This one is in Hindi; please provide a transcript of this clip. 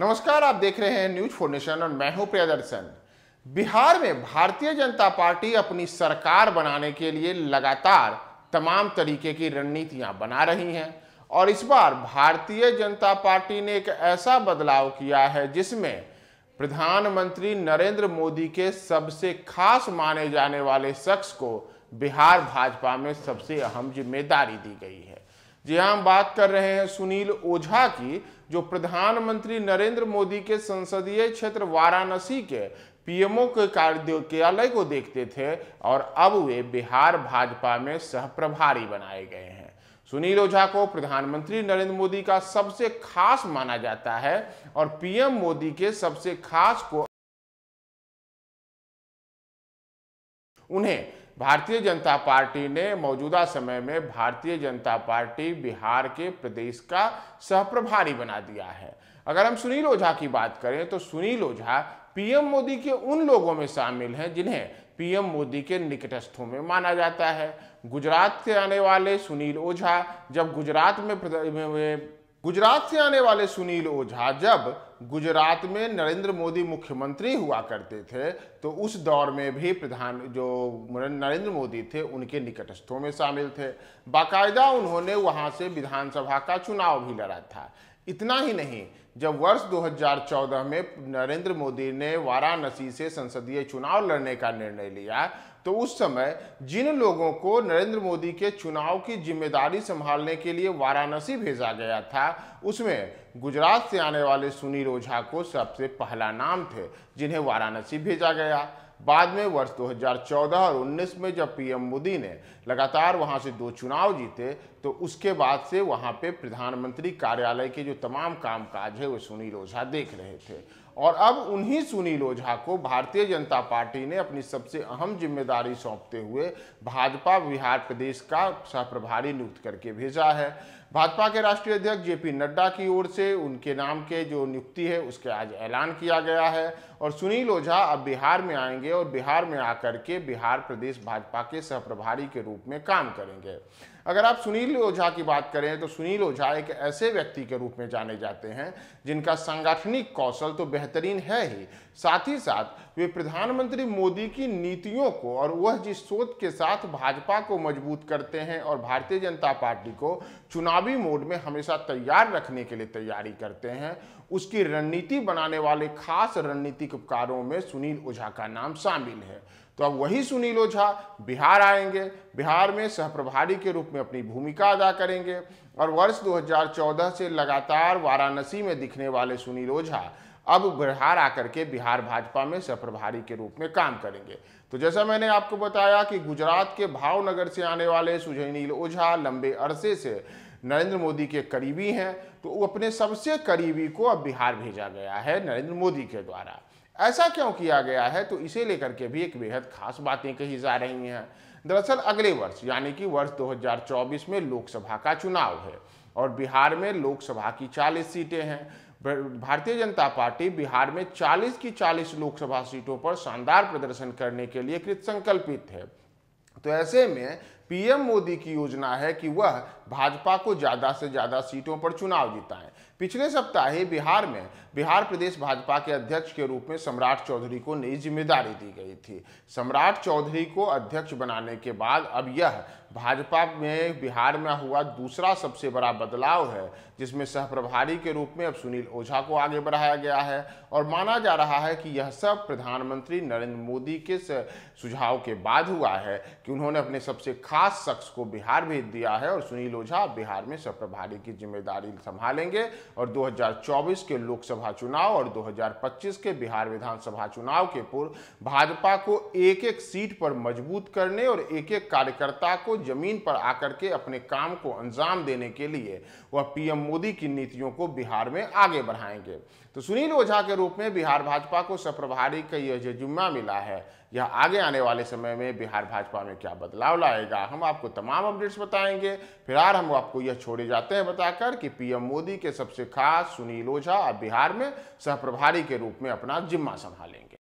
नमस्कार आप देख रहे हैं न्यूज फोर्नेशन और मैं हूं प्रियदर्शन बिहार में भारतीय जनता पार्टी अपनी सरकार बनाने के लिए लगातार तमाम तरीके की रणनीतियां बना रही हैं और इस बार भारतीय जनता पार्टी ने एक ऐसा बदलाव किया है जिसमें प्रधानमंत्री नरेंद्र मोदी के सबसे खास माने जाने वाले शख्स को बिहार भाजपा में सबसे अहम जिम्मेदारी दी गई है जी हाँ हम बात कर रहे हैं सुनील ओझा की जो प्रधानमंत्री नरेंद्र मोदी के संसदीय क्षेत्र वाराणसी के पीएमओ के कार्यालय को देखते थे और अब वे बिहार भाजपा में सहप्रभारी बनाए गए हैं सुनील ओझा को प्रधानमंत्री नरेंद्र मोदी का सबसे खास माना जाता है और पीएम मोदी के सबसे खास को उन्हें भारतीय जनता पार्टी ने मौजूदा समय में भारतीय जनता पार्टी बिहार के प्रदेश का सहप्रभारी बना दिया है अगर हम सुनील ओझा की बात करें तो सुनील ओझा पीएम मोदी के उन लोगों में शामिल हैं जिन्हें पीएम मोदी के निकटस्थों में माना जाता है गुजरात से आने वाले सुनील ओझा जब गुजरात में गुजरात से आने वाले सुनील ओझा जब गुजरात में नरेंद्र मोदी मुख्यमंत्री हुआ करते थे तो उस दौर में भी प्रधान जो नरेंद्र मोदी थे उनके निकटस्थों में शामिल थे बाकायदा उन्होंने वहां से विधानसभा का चुनाव भी लड़ा था इतना ही नहीं जब वर्ष 2014 में नरेंद्र मोदी ने वाराणसी से संसदीय चुनाव लड़ने का निर्णय लिया तो उस समय जिन लोगों को नरेंद्र मोदी के चुनाव की जिम्मेदारी संभालने के लिए वाराणसी भेजा गया था उसमें गुजरात से आने वाले सुनील ओझा को सबसे पहला नाम थे जिन्हें वाराणसी भेजा गया बाद में वर्ष 2014 और 19 में जब पीएम मोदी ने लगातार वहां से दो चुनाव जीते तो उसके बाद से वहां पे प्रधानमंत्री कार्यालय के जो तमाम कामकाज है वो सुनील ओझा देख रहे थे और अब उन्हीं सुनील ओझा को भारतीय जनता पार्टी ने अपनी सबसे अहम जिम्मेदारी सौंपते हुए भाजपा बिहार प्रदेश का सह प्रभारी नियुक्त करके भेजा है भाजपा के राष्ट्रीय अध्यक्ष जेपी नड्डा की ओर से उनके नाम के जो नियुक्ति है उसके आज ऐलान किया गया है और सुनील ओझा अब बिहार में आएंगे और बिहार में आकर के बिहार प्रदेश भाजपा के सहप्रभारी के रूप में काम करेंगे अगर आप सुनील ओझा की बात करें तो सुनील ओझा एक ऐसे व्यक्ति के रूप में जाने जाते हैं जिनका सांगठनिक कौशल तो बेहतरीन है ही साथ ही साथ वे प्रधानमंत्री मोदी की नीतियों को और वह जिस सोच के साथ भाजपा को मजबूत करते हैं और भारतीय जनता पार्टी को चुनावी मोड में हमेशा तैयार रखने के लिए तैयारी करते हैं उसकी रणनीति बनाने वाले खास रणनीतिक रणनीतिकारों में सुनील ओझा का नाम शामिल है तो अब वही सुनील ओझा बिहार आएंगे बिहार में सहप्रभारी के रूप में अपनी भूमिका अदा करेंगे और वर्ष 2014 से लगातार वाराणसी में दिखने वाले सुनील ओझा अब बिहार आकर के बिहार भाजपा में सहप्रभारी के रूप में काम करेंगे तो जैसा मैंने आपको बताया कि गुजरात के भावनगर से आने वाले सुजयनील ओझा लंबे अरसे से नरेंद्र मोदी के करीबी हैं तो वो अपने सबसे करीबी को अब बिहार भेजा गया है नरेंद्र मोदी के द्वारा ऐसा क्यों किया गया है तो इसे लेकर के भी एक बेहद खास बातें कही जा रही हैं दरअसल अगले वर्ष यानी कि वर्ष 2024 में लोकसभा का चुनाव है और बिहार में लोकसभा की 40 सीटें हैं भारतीय जनता पार्टी बिहार में 40 की 40 लोकसभा सीटों पर शानदार प्रदर्शन करने के लिए कृत संकल्पित है तो ऐसे में पीएम मोदी की योजना है कि वह भाजपा को ज़्यादा से ज़्यादा सीटों पर चुनाव जिताएं पिछले सप्ताह ही बिहार में बिहार प्रदेश भाजपा के अध्यक्ष के रूप में सम्राट चौधरी को नई जिम्मेदारी दी गई थी सम्राट चौधरी को अध्यक्ष बनाने के बाद अब यह भाजपा में बिहार में हुआ दूसरा सबसे बड़ा बदलाव है जिसमें सहप्रभारी के रूप में अब सुनील ओझा को आगे बढ़ाया गया है और माना जा रहा है कि यह सब प्रधानमंत्री नरेंद्र मोदी के सुझाव के बाद हुआ है कि उन्होंने अपने सबसे खास शख्स को बिहार भेज दिया है और सुनील ओझा बिहार में सप्रभारी प्रभारी की जिम्मेदारी संभालेंगे और 2024 के लोकसभा चुनाव और 2025 के बिहार विधानसभा चुनाव के पूर्व भाजपा को एक एक सीट पर मजबूत करने और एक एक कार्यकर्ता को जमीन पर आकर के अपने काम को अंजाम देने के लिए वह पीएम मोदी की नीतियों को बिहार में आगे बढ़ाएंगे तो सुनील ओझा के रूप में बिहार भाजपा को सप्रभारी का यह जुम्मा मिला है यह आगे आने वाले समय में बिहार भाजपा में में क्या बदलाव लाएगा हम आपको तमाम अपडेट्स बताएंगे फिलहाल हम आपको यह छोड़े जाते हैं बताकर कि पीएम मोदी के सबसे खास सुनील ओझा अब बिहार में सहप्रभारी के रूप में अपना जिम्मा संभालेंगे